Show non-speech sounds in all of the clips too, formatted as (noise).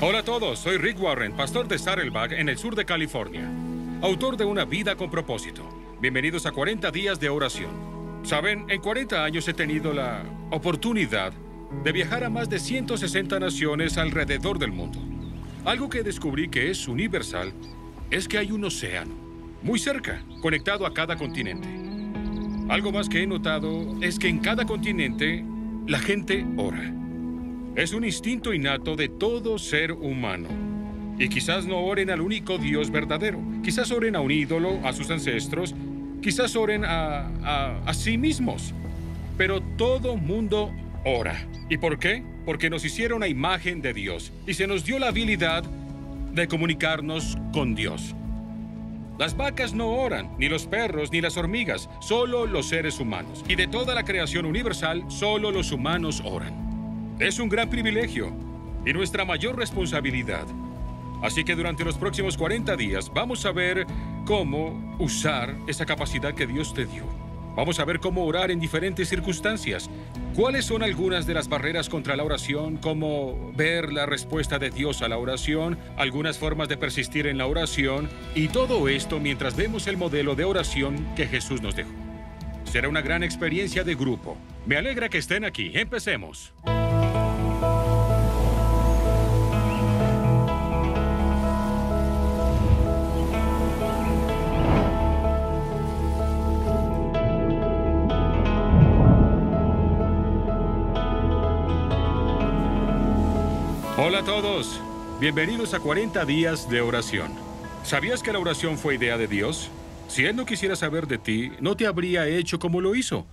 Hola a todos, soy Rick Warren, pastor de Saddleback en el sur de California, autor de Una vida con propósito. Bienvenidos a 40 días de oración. Saben, en 40 años he tenido la oportunidad de viajar a más de 160 naciones alrededor del mundo. Algo que descubrí que es universal es que hay un océano, muy cerca, conectado a cada continente. Algo más que he notado es que en cada continente la gente ora. Es un instinto innato de todo ser humano. Y quizás no oren al único Dios verdadero. Quizás oren a un ídolo, a sus ancestros. Quizás oren a, sí mismos. Pero todo mundo ora. ¿Y por qué? Porque nos hicieron a imagen de Dios y se nos dio la habilidad de comunicarnos con Dios. Las vacas no oran, ni los perros, ni las hormigas, solo los seres humanos. Y de toda la creación universal, solo los humanos oran. Es un gran privilegio y nuestra mayor responsabilidad. Así que durante los próximos 40 días vamos a ver cómo usar esa capacidad que Dios te dio. Vamos a ver cómo orar en diferentes circunstancias. ¿Cuáles son algunas de las barreras contra la oración? ¿Cómo ver la respuesta de Dios a la oración? ¿Algunas formas de persistir en la oración? Y todo esto mientras vemos el modelo de oración que Jesús nos dejó. Será una gran experiencia de grupo. Me alegra que estén aquí. Empecemos. Hola a todos. Bienvenidos a 40 días de oración. ¿Sabías que la oración fue idea de Dios? Si Él no quisiera saber de ti, no te habría hecho como lo hizo.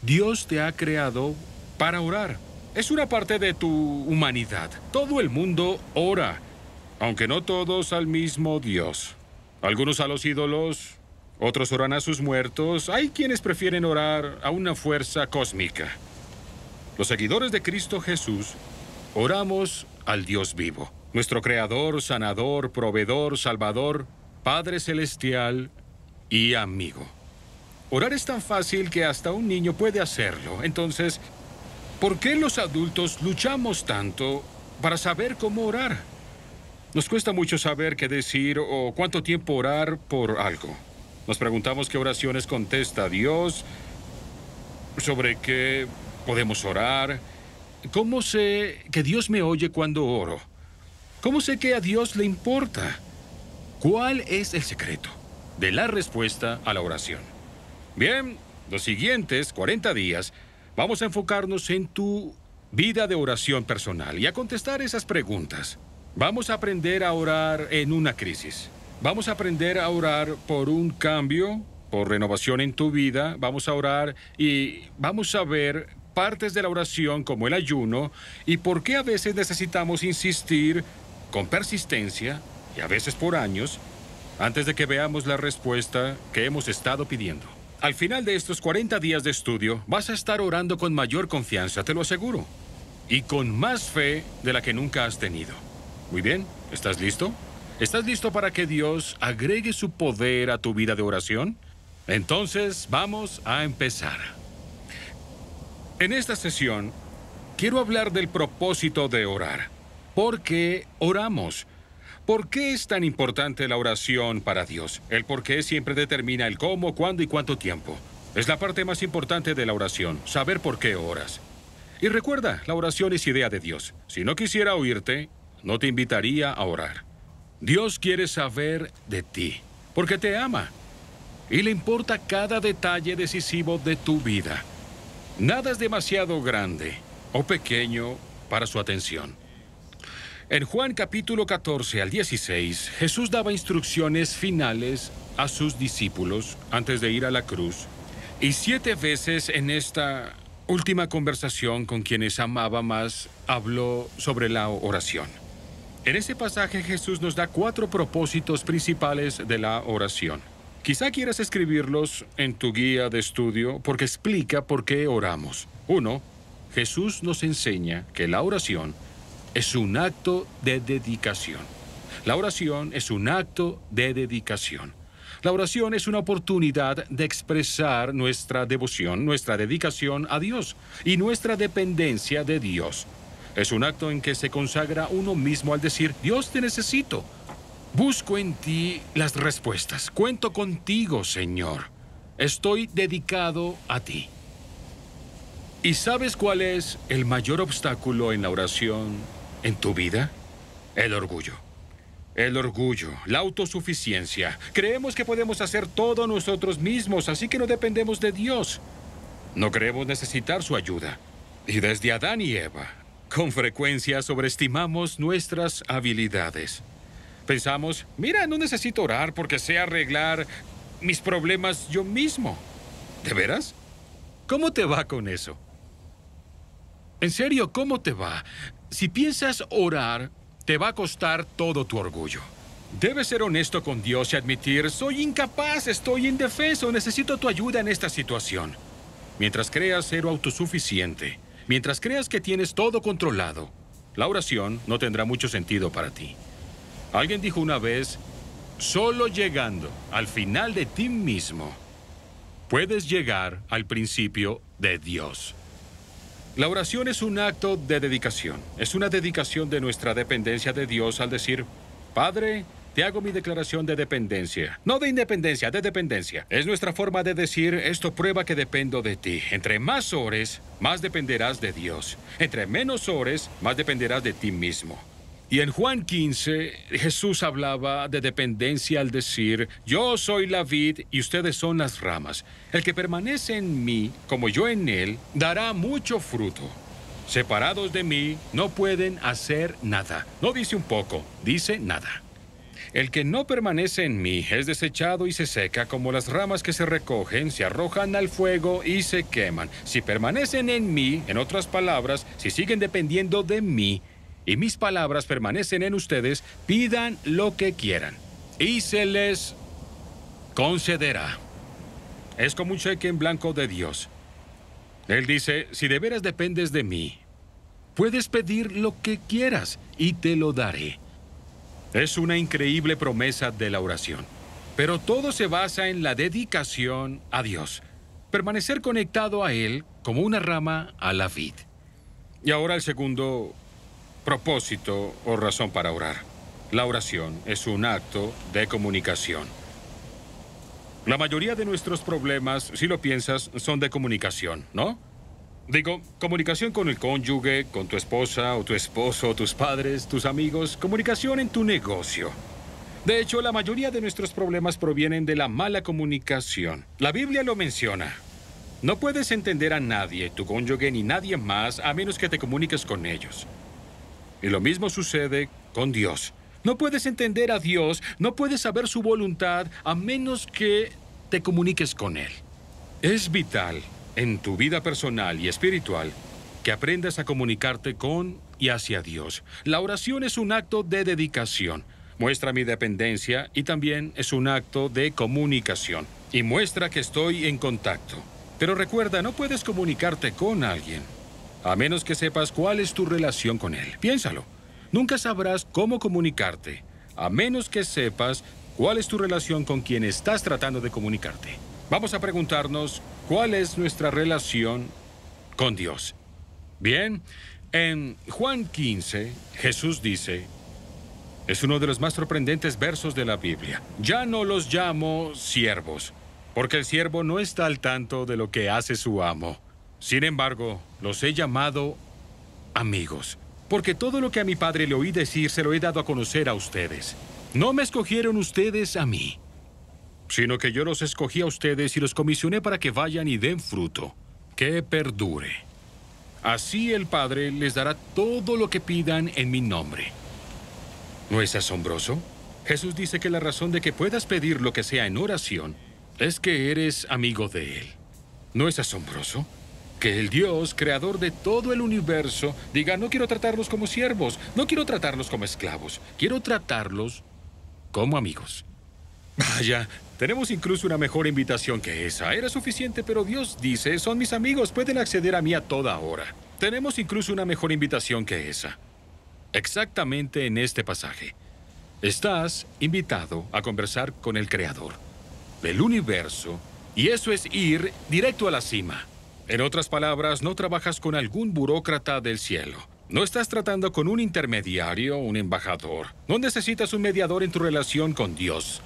Dios te ha creado para orar. Es una parte de tu humanidad. Todo el mundo ora, aunque no todos al mismo Dios. Algunos a los ídolos, otros oran a sus muertos. Hay quienes prefieren orar a una fuerza cósmica. Los seguidores de Cristo Jesús oramos al Dios vivo, nuestro Creador, Sanador, Proveedor, Salvador, Padre Celestial y amigo. Orar es tan fácil que hasta un niño puede hacerlo. Entonces, ¿por qué los adultos luchamos tanto para saber cómo orar? Nos cuesta mucho saber qué decir o cuánto tiempo orar por algo. Nos preguntamos qué oraciones contesta Dios, sobre qué podemos orar, ¿Cómo sé que Dios me oye cuando oro? ¿Cómo sé que a Dios le importa? ¿Cuál es el secreto de la respuesta a la oración? Bien, los siguientes 40 días vamos a enfocarnos en tu vida de oración personal y a contestar esas preguntas. Vamos a aprender a orar en una crisis. Vamos a aprender a orar por un cambio, por renovación en tu vida. Vamos a orar y vamos a ver partes de la oración como el ayuno y por qué a veces necesitamos insistir con persistencia y a veces por años antes de que veamos la respuesta que hemos estado pidiendo. Al final de estos 40 días de estudio vas a estar orando con mayor confianza, te lo aseguro, y con más fe de la que nunca has tenido. Muy bien, ¿estás listo? ¿Estás listo para que Dios agregue su poder a tu vida de oración? Entonces vamos a empezar. En esta sesión quiero hablar del propósito de orar. ¿Por qué oramos? ¿Por qué es tan importante la oración para Dios? El por qué siempre determina el cómo, cuándo y cuánto tiempo. Es la parte más importante de la oración, saber por qué oras. Y recuerda, la oración es idea de Dios. Si no quisiera oírte, no te invitaría a orar. Dios quiere saber de ti, porque te ama y le importa cada detalle decisivo de tu vida. Nada es demasiado grande o pequeño para su atención. En Juan capítulo 14 al 16, Jesús daba instrucciones finales a sus discípulos antes de ir a la cruz. Y siete veces en esta última conversación con quienes amaba más, habló sobre la oración. En ese pasaje Jesús nos da cuatro propósitos principales de la oración. Quizá quieras escribirlos en tu guía de estudio porque explica por qué oramos. Uno, Jesús nos enseña que la oración es un acto de dedicación. La oración es un acto de dedicación. La oración es una oportunidad de expresar nuestra devoción, nuestra dedicación a Dios y nuestra dependencia de Dios. Es un acto en que se consagra uno mismo al decir, Dios te necesito, Busco en ti las respuestas. Cuento contigo, Señor. Estoy dedicado a ti. ¿Y sabes cuál es el mayor obstáculo en la oración en tu vida? El orgullo. El orgullo, la autosuficiencia. Creemos que podemos hacer todo nosotros mismos, así que no dependemos de Dios. No creemos necesitar su ayuda. Y desde Adán y Eva, con frecuencia sobreestimamos nuestras habilidades. Pensamos, mira, no necesito orar porque sé arreglar mis problemas yo mismo. ¿De veras? ¿Cómo te va con eso? En serio, ¿cómo te va? Si piensas orar, te va a costar todo tu orgullo. Debes ser honesto con Dios y admitir, soy incapaz, estoy indefenso, necesito tu ayuda en esta situación. Mientras creas ser autosuficiente, mientras creas que tienes todo controlado, la oración no tendrá mucho sentido para ti. Alguien dijo una vez, solo llegando al final de ti mismo, puedes llegar al principio de Dios. La oración es un acto de dedicación. Es una dedicación de nuestra dependencia de Dios al decir, Padre, te hago mi declaración de dependencia. No de independencia, de dependencia. Es nuestra forma de decir, esto prueba que dependo de ti. Entre más ores, más dependerás de Dios. Entre menos ores, más dependerás de ti mismo. Y en Juan 15, Jesús hablaba de dependencia al decir, yo soy la vid y ustedes son las ramas. El que permanece en mí, como yo en él, dará mucho fruto. Separados de mí, no pueden hacer nada. No dice un poco, dice nada. El que no permanece en mí es desechado y se seca como las ramas que se recogen, se arrojan al fuego y se queman. Si permanecen en mí, en otras palabras, si siguen dependiendo de mí, y mis palabras permanecen en ustedes, pidan lo que quieran y se les concederá. Es como un cheque en blanco de Dios. Él dice, si de veras dependes de mí, puedes pedir lo que quieras y te lo daré. Es una increíble promesa de la oración, pero todo se basa en la dedicación a Dios, permanecer conectado a Él como una rama a la vid. Y ahora el segundo propósito o razón para orar. La oración es un acto de comunicación. La mayoría de nuestros problemas, si lo piensas, son de comunicación, ¿no? Digo, comunicación con el cónyuge, con tu esposa o tu esposo, tus padres, tus amigos, comunicación en tu negocio. De hecho, la mayoría de nuestros problemas provienen de la mala comunicación. La Biblia lo menciona. No puedes entender a nadie, tu cónyuge ni nadie más, a menos que te comuniques con ellos. Y lo mismo sucede con Dios. No puedes entender a Dios, no puedes saber su voluntad a menos que te comuniques con Él. Es vital en tu vida personal y espiritual que aprendas a comunicarte con y hacia Dios. La oración es un acto de dedicación. Muestra mi dependencia y también es un acto de comunicación. Y muestra que estoy en contacto. Pero recuerda, no puedes comunicarte con alguien a menos que sepas cuál es tu relación con él. Piénsalo. Nunca sabrás cómo comunicarte. A menos que sepas cuál es tu relación con quien estás tratando de comunicarte. Vamos a preguntarnos cuál es nuestra relación con Dios. Bien, en Juan 15, Jesús dice, es uno de los más sorprendentes versos de la Biblia. Ya no los llamo siervos, porque el siervo no está al tanto de lo que hace su amo. Sin embargo, los he llamado amigos, porque todo lo que a mi padre le oí decir se lo he dado a conocer a ustedes. No me escogieron ustedes a mí, sino que yo los escogí a ustedes y los comisioné para que vayan y den fruto, que perdure. Así el Padre les dará todo lo que pidan en mi nombre. ¿No es asombroso? Jesús dice que la razón de que puedas pedir lo que sea en oración es que eres amigo de Él. ¿No es asombroso? Que el Dios, creador de todo el universo, diga, no quiero tratarlos como siervos, no quiero tratarlos como esclavos, quiero tratarlos como amigos. Vaya, tenemos incluso una mejor invitación que esa. Era suficiente, pero Dios dice, son mis amigos, pueden acceder a mí a toda hora. Tenemos incluso una mejor invitación que esa. Exactamente en este pasaje. Estás invitado a conversar con el Creador del universo y eso es ir directo a la cima. En otras palabras, no trabajas con algún burócrata del cielo. No estás tratando con un intermediario, un embajador. No necesitas un mediador en tu relación con Dios.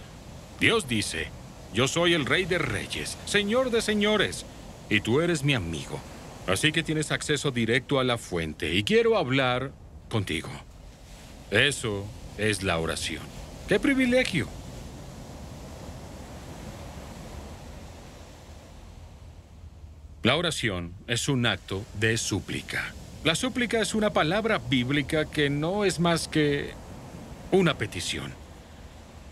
Dios dice, yo soy el rey de reyes, señor de señores, y tú eres mi amigo. Así que tienes acceso directo a la fuente y quiero hablar contigo. Eso es la oración. ¡Qué privilegio! La oración es un acto de súplica. La súplica es una palabra bíblica que no es más que una petición.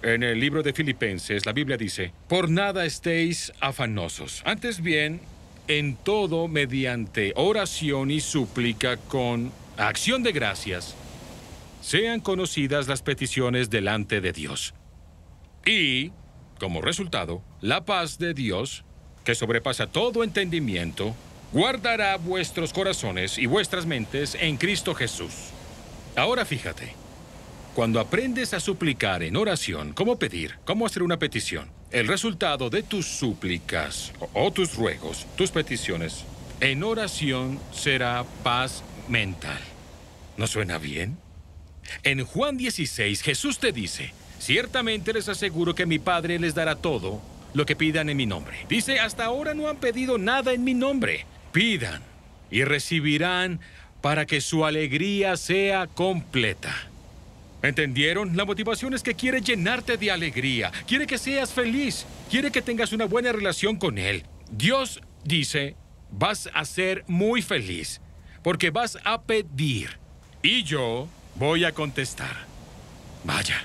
En el libro de Filipenses, la Biblia dice, por nada estéis afanosos. Antes bien, en todo mediante oración y súplica con acción de gracias, sean conocidas las peticiones delante de Dios. Y, como resultado, la paz de Dios, que sobrepasa todo entendimiento, guardará vuestros corazones y vuestras mentes en Cristo Jesús. Ahora fíjate, cuando aprendes a suplicar en oración, cómo pedir, cómo hacer una petición, el resultado de tus súplicas o, tus ruegos, tus peticiones, en oración será paz mental. ¿No suena bien? En Juan 16 Jesús te dice, ciertamente les aseguro que mi Padre les dará todo lo que pidan en mi nombre. Dice, hasta ahora no han pedido nada en mi nombre. Pidan y recibirán para que su alegría sea completa. ¿Entendieron? La motivación es que quiere llenarte de alegría, quiere que seas feliz, quiere que tengas una buena relación con Él. Dios dice, vas a ser muy feliz, porque vas a pedir y yo voy a contestar. Vaya.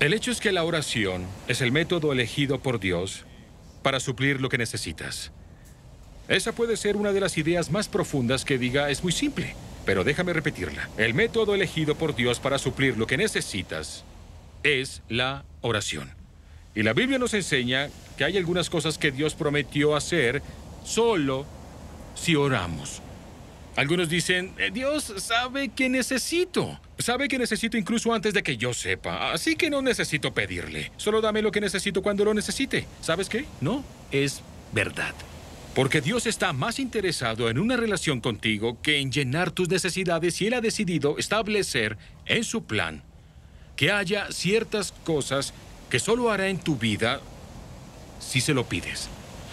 El hecho es que la oración es el método elegido por Dios para suplir lo que necesitas. Esa puede ser una de las ideas más profundas que diga es muy simple, pero déjame repetirla. El método elegido por Dios para suplir lo que necesitas es la oración. Y la Biblia nos enseña que hay algunas cosas que Dios prometió hacer solo si oramos. Algunos dicen, eh, Dios sabe que necesito. Sabe que necesito incluso antes de que yo sepa, así que no necesito pedirle. Solo dame lo que necesito cuando lo necesite. ¿Sabes qué? No, es verdad. Porque Dios está más interesado en una relación contigo que en llenar tus necesidades y Él ha decidido establecer en su plan que haya ciertas cosas que solo hará en tu vida si se lo pides.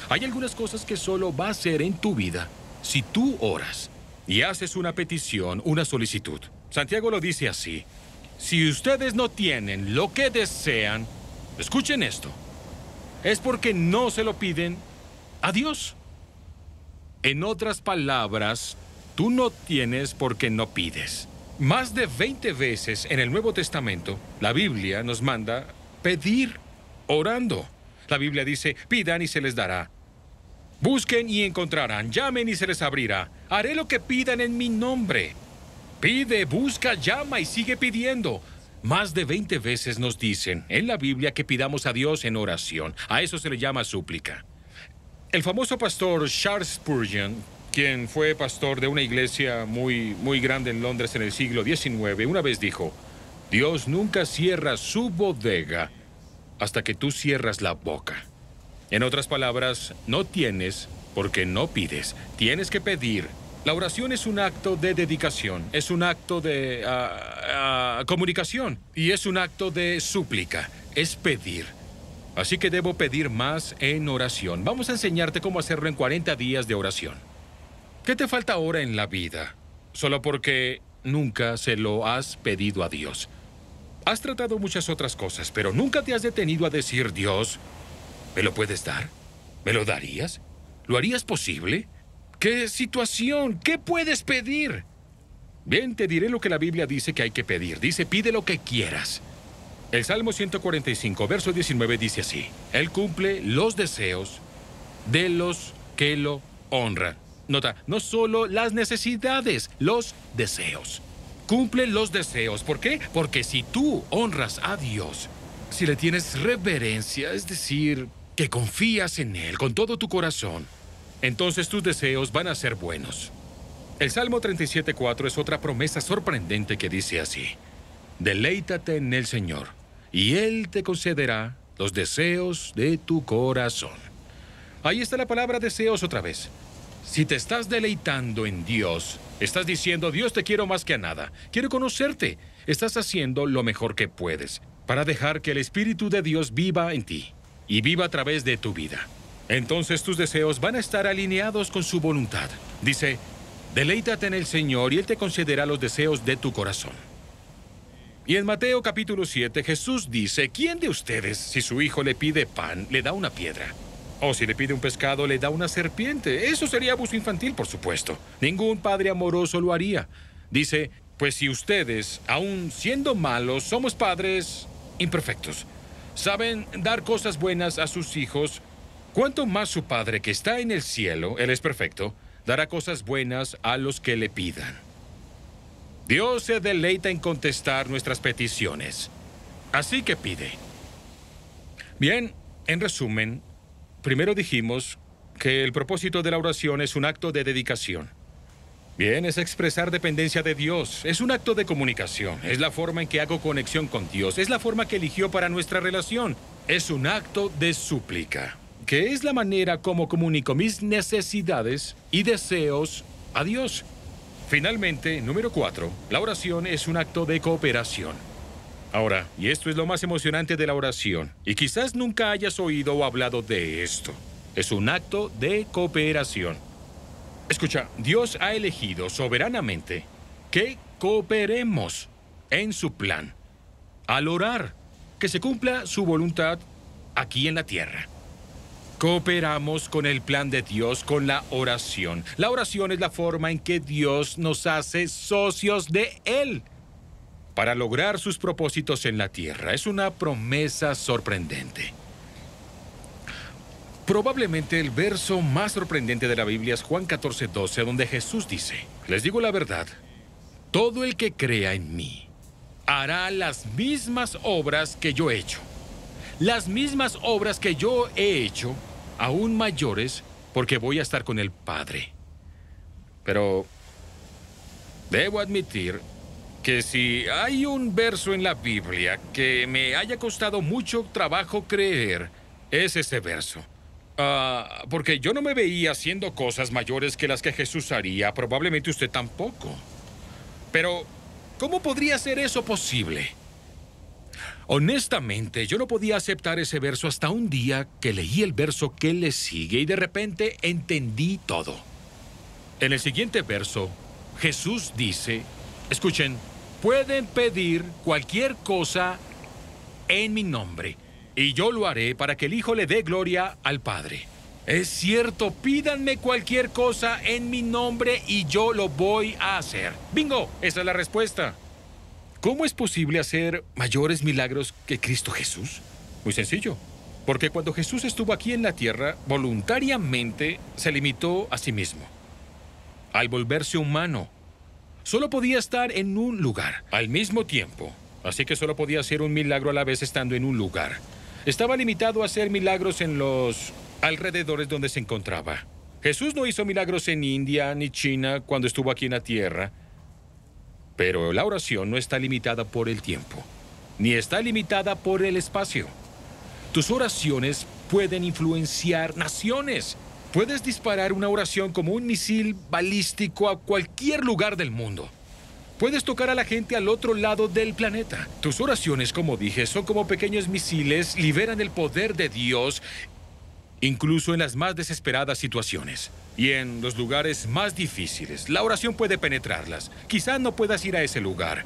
Hay algunas cosas que solo va a hacer en tu vida si tú oras y haces una petición, una solicitud. Santiago lo dice así. Si ustedes no tienen lo que desean, escuchen esto. Es porque no se lo piden a Dios. En otras palabras, tú no tienes porque no pides. Más de 20 veces en el Nuevo Testamento, la Biblia nos manda pedir orando. La Biblia dice, pidan y se les dará. Busquen y encontrarán, llamen y se les abrirá. Haré lo que pidan en mi nombre. Pide, busca, llama y sigue pidiendo. Más de 20 veces nos dicen en la Biblia que pidamos a Dios en oración. A eso se le llama súplica. El famoso pastor Charles Spurgeon, quien fue pastor de una iglesia muy, muy grande en Londres en el siglo XIX, una vez dijo, Dios nunca cierra su bodega hasta que tú cierras la boca. En otras palabras, no tienes porque no pides. Tienes que pedir la oración es un acto de dedicación, es un acto de ah, ah, comunicación y es un acto de súplica, es pedir. Así que debo pedir más en oración. Vamos a enseñarte cómo hacerlo en 40 días de oración. ¿Qué te falta ahora en la vida? Solo porque nunca se lo has pedido a Dios. Has tratado muchas otras cosas, pero nunca te has detenido a decir, Dios, ¿me lo puedes dar? ¿Me lo darías? ¿Lo harías posible? ¿Qué situación? ¿Qué puedes pedir? Bien, te diré lo que la Biblia dice que hay que pedir. Dice, pide lo que quieras. El Salmo 145, verso 19 dice así, Él cumple los deseos de los que lo honran. Nota, no solo las necesidades, los deseos. Cumple los deseos. ¿Por qué? Porque si tú honras a Dios, si le tienes reverencia, es decir, que confías en Él con todo tu corazón, entonces tus deseos van a ser buenos. El Salmo 37.4 es otra promesa sorprendente que dice así, deleítate en el Señor, y Él te concederá los deseos de tu corazón. Ahí está la palabra deseos otra vez. Si te estás deleitando en Dios, estás diciendo, Dios te quiero más que a nada, quiero conocerte, estás haciendo lo mejor que puedes para dejar que el Espíritu de Dios viva en ti y viva a través de tu vida entonces tus deseos van a estar alineados con su voluntad. Dice, deleítate en el Señor y Él te concederá los deseos de tu corazón. Y en Mateo capítulo 7 Jesús dice, ¿quién de ustedes, si su hijo le pide pan, le da una piedra? O si le pide un pescado, le da una serpiente. Eso sería abuso infantil, por supuesto. Ningún padre amoroso lo haría. Dice, pues si ustedes, aun siendo malos, somos padres imperfectos, saben dar cosas buenas a sus hijos, Cuanto más su Padre que está en el cielo, Él es perfecto, dará cosas buenas a los que le pidan? Dios se deleita en contestar nuestras peticiones. Así que pide. Bien, en resumen, primero dijimos que el propósito de la oración es un acto de dedicación. Bien, es expresar dependencia de Dios, es un acto de comunicación, es la forma en que hago conexión con Dios, es la forma que eligió para nuestra relación, es un acto de súplica que es la manera como comunico mis necesidades y deseos a Dios. Finalmente, número cuatro, la oración es un acto de cooperación. Ahora, y esto es lo más emocionante de la oración, y quizás nunca hayas oído o hablado de esto, es un acto de cooperación. Escucha, Dios ha elegido soberanamente que cooperemos en su plan, al orar, que se cumpla su voluntad aquí en la tierra. Cooperamos con el plan de Dios, con la oración. La oración es la forma en que Dios nos hace socios de Él para lograr sus propósitos en la tierra. Es una promesa sorprendente. Probablemente el verso más sorprendente de la Biblia es Juan 14, 12, donde Jesús dice, les digo la verdad, todo el que crea en mí hará las mismas obras que yo he hecho las mismas obras que yo he hecho, aún mayores, porque voy a estar con el Padre. Pero debo admitir que si hay un verso en la Biblia que me haya costado mucho trabajo creer, es ese verso. Ah, porque yo no me veía haciendo cosas mayores que las que Jesús haría, probablemente usted tampoco. Pero, ¿cómo podría ser eso posible? Honestamente, yo no podía aceptar ese verso hasta un día que leí el verso que le sigue y de repente entendí todo. En el siguiente verso, Jesús dice, escuchen, pueden pedir cualquier cosa en mi nombre, y yo lo haré para que el Hijo le dé gloria al Padre. Es cierto, pídanme cualquier cosa en mi nombre y yo lo voy a hacer. Bingo, esa es la respuesta. ¿Cómo es posible hacer mayores milagros que Cristo Jesús? Muy sencillo. Porque cuando Jesús estuvo aquí en la tierra, voluntariamente se limitó a sí mismo. Al volverse humano, solo podía estar en un lugar al mismo tiempo. Así que solo podía hacer un milagro a la vez estando en un lugar. Estaba limitado a hacer milagros en los alrededores donde se encontraba. Jesús no hizo milagros en India ni China cuando estuvo aquí en la tierra. Pero la oración no está limitada por el tiempo, ni está limitada por el espacio. Tus oraciones pueden influenciar naciones. Puedes disparar una oración como un misil balístico a cualquier lugar del mundo. Puedes tocar a la gente al otro lado del planeta. Tus oraciones, como dije, son como pequeños misiles, liberan el poder de Dios incluso en las más desesperadas situaciones. Y en los lugares más difíciles, la oración puede penetrarlas. Quizás no puedas ir a ese lugar,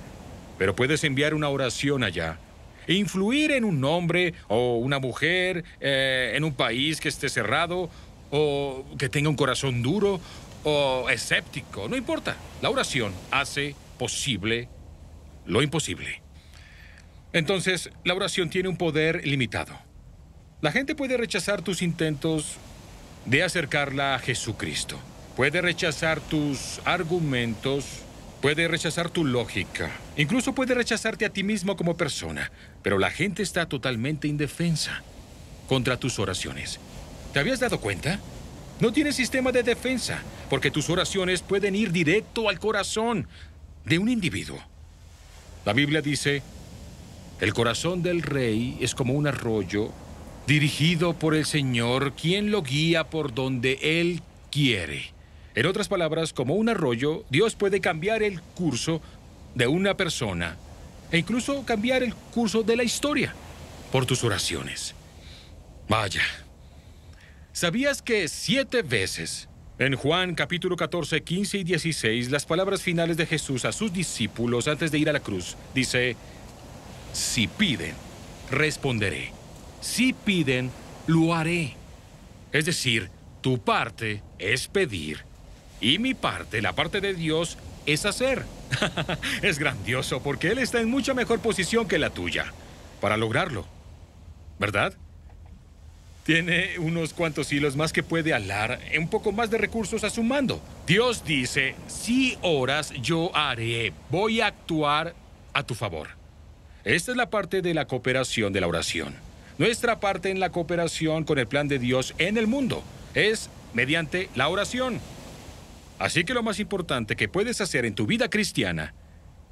pero puedes enviar una oración allá e influir en un hombre o una mujer, eh, en un país que esté cerrado o que tenga un corazón duro o escéptico. No importa, la oración hace posible lo imposible. Entonces, la oración tiene un poder limitado la gente puede rechazar tus intentos de acercarla a Jesucristo. Puede rechazar tus argumentos, puede rechazar tu lógica, incluso puede rechazarte a ti mismo como persona, pero la gente está totalmente indefensa contra tus oraciones. ¿Te habías dado cuenta? No tienes sistema de defensa, porque tus oraciones pueden ir directo al corazón de un individuo. La Biblia dice, el corazón del rey es como un arroyo dirigido por el Señor, quien lo guía por donde Él quiere. En otras palabras, como un arroyo, Dios puede cambiar el curso de una persona e incluso cambiar el curso de la historia por tus oraciones. Vaya. ¿Sabías que siete veces en Juan capítulo 14, 15 y 16, las palabras finales de Jesús a sus discípulos antes de ir a la cruz dice, si piden, responderé. Si piden, lo haré. Es decir, tu parte es pedir y mi parte, la parte de Dios, es hacer. (laughs) es grandioso porque Él está en mucha mejor posición que la tuya para lograrlo. ¿Verdad? Tiene unos cuantos hilos más que puede alar, un poco más de recursos a su mando. Dios dice, si oras, yo haré, voy a actuar a tu favor. Esta es la parte de la cooperación de la oración. Nuestra parte en la cooperación con el plan de Dios en el mundo es mediante la oración. Así que lo más importante que puedes hacer en tu vida cristiana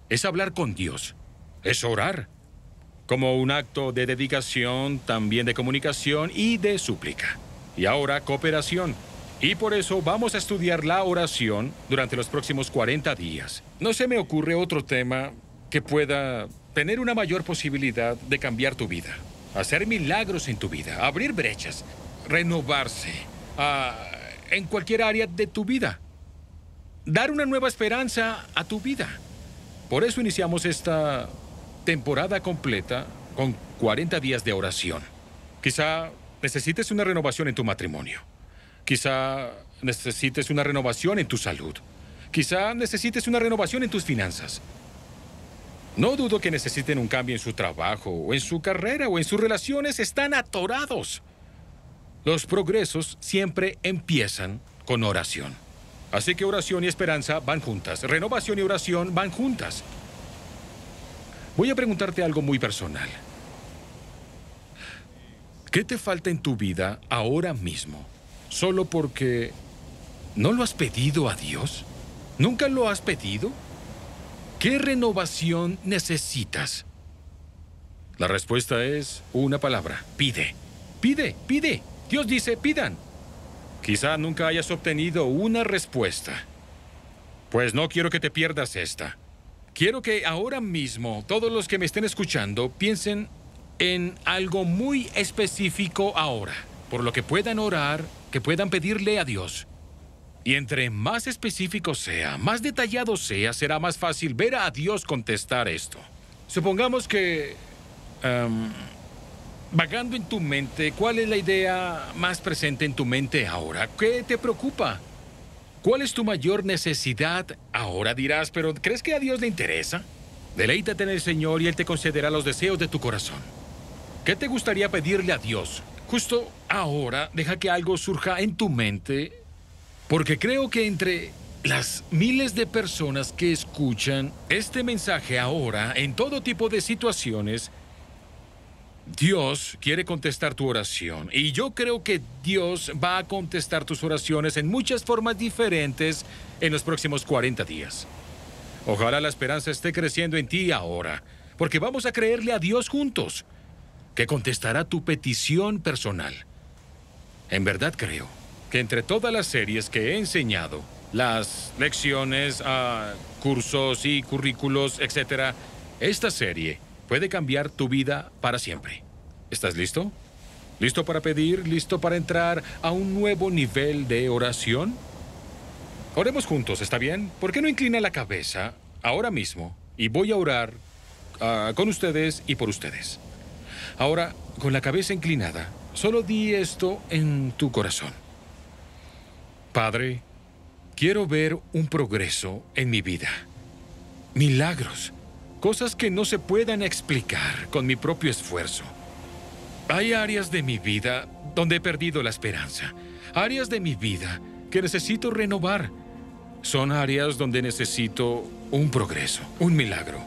es hablar con Dios, es orar, como un acto de dedicación, también de comunicación y de súplica. Y ahora cooperación. Y por eso vamos a estudiar la oración durante los próximos 40 días. No se me ocurre otro tema que pueda tener una mayor posibilidad de cambiar tu vida hacer milagros en tu vida, abrir brechas, renovarse ah, en cualquier área de tu vida, dar una nueva esperanza a tu vida. Por eso iniciamos esta temporada completa con 40 días de oración. Quizá necesites una renovación en tu matrimonio. Quizá necesites una renovación en tu salud. Quizá necesites una renovación en tus finanzas. No dudo que necesiten un cambio en su trabajo, o en su carrera, o en sus relaciones. Están atorados. Los progresos siempre empiezan con oración. Así que oración y esperanza van juntas. Renovación y oración van juntas. Voy a preguntarte algo muy personal. ¿Qué te falta en tu vida ahora mismo? ¿Solo porque no lo has pedido a Dios? ¿Nunca lo has pedido? ¿Qué renovación necesitas? La respuesta es una palabra. Pide. Pide, pide. Dios dice, pidan. Quizá nunca hayas obtenido una respuesta. Pues no quiero que te pierdas esta. Quiero que ahora mismo todos los que me estén escuchando piensen en algo muy específico ahora, por lo que puedan orar, que puedan pedirle a Dios. Y entre más específico sea, más detallado sea, será más fácil ver a Dios contestar esto. Supongamos que... Em, vagando en tu mente, ¿cuál es la idea más presente en tu mente ahora? ¿Qué te preocupa? ¿Cuál es tu mayor necesidad? Ahora dirás, pero ¿crees que a Dios le interesa? Deleítate en el Señor y Él te concederá los deseos de tu corazón. ¿Qué te gustaría pedirle a Dios? Justo ahora, deja que algo surja en tu mente porque creo que entre las miles de personas que escuchan este mensaje ahora, en todo tipo de situaciones, Dios quiere contestar tu oración y yo creo que Dios va a contestar tus oraciones en muchas formas diferentes en los próximos 40 días. Ojalá la esperanza esté creciendo en ti ahora, porque vamos a creerle a Dios juntos, que contestará tu petición personal. En verdad creo que entre todas las series que he enseñado, las lecciones, ah, cursos y currículos, etc., esta serie puede cambiar tu vida para siempre. ¿Estás listo? ¿Listo para pedir? ¿Listo para entrar a un nuevo nivel de oración? Oremos juntos, ¿está bien? ¿Por qué no inclina la cabeza ahora mismo y voy a orar ah, con ustedes y por ustedes? Ahora, con la cabeza inclinada, solo di esto en tu corazón. Padre, quiero ver un progreso en mi vida. Milagros, cosas que no se puedan explicar con mi propio esfuerzo. Hay áreas de mi vida donde he perdido la esperanza, áreas de mi vida que necesito renovar. Son áreas donde necesito un progreso, un milagro.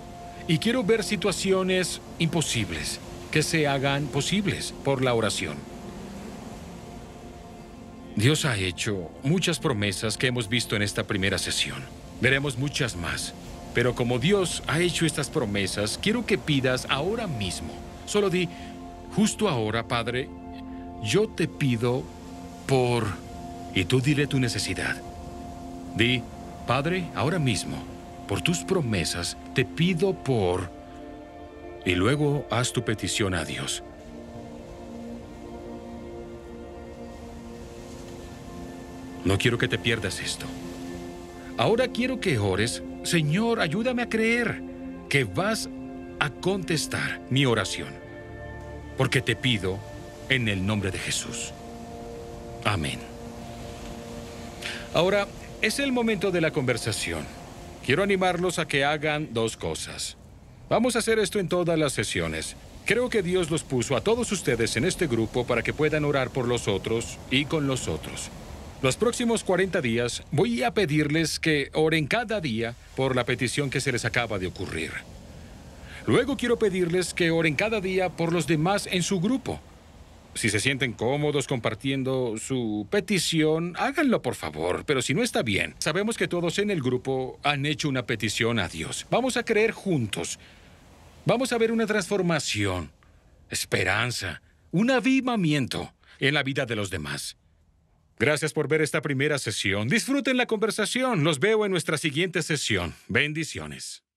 Y quiero ver situaciones imposibles que se hagan posibles por la oración. Dios ha hecho muchas promesas que hemos visto en esta primera sesión. Veremos muchas más. Pero como Dios ha hecho estas promesas, quiero que pidas ahora mismo. Solo di, justo ahora, Padre, yo te pido por... Y tú diré tu necesidad. Di, Padre, ahora mismo, por tus promesas, te pido por... Y luego haz tu petición a Dios. No quiero que te pierdas esto. Ahora quiero que ores, Señor, ayúdame a creer que vas a contestar mi oración, porque te pido en el nombre de Jesús. Amén. Ahora es el momento de la conversación. Quiero animarlos a que hagan dos cosas. Vamos a hacer esto en todas las sesiones. Creo que Dios los puso a todos ustedes en este grupo para que puedan orar por los otros y con los otros. Los próximos 40 días voy a pedirles que oren cada día por la petición que se les acaba de ocurrir. Luego quiero pedirles que oren cada día por los demás en su grupo. Si se sienten cómodos compartiendo su petición, háganlo por favor, pero si no está bien, sabemos que todos en el grupo han hecho una petición a Dios. Vamos a creer juntos. Vamos a ver una transformación, esperanza, un avivamiento en la vida de los demás. Gracias por ver esta primera sesión. Disfruten la conversación. Los veo en nuestra siguiente sesión. Bendiciones.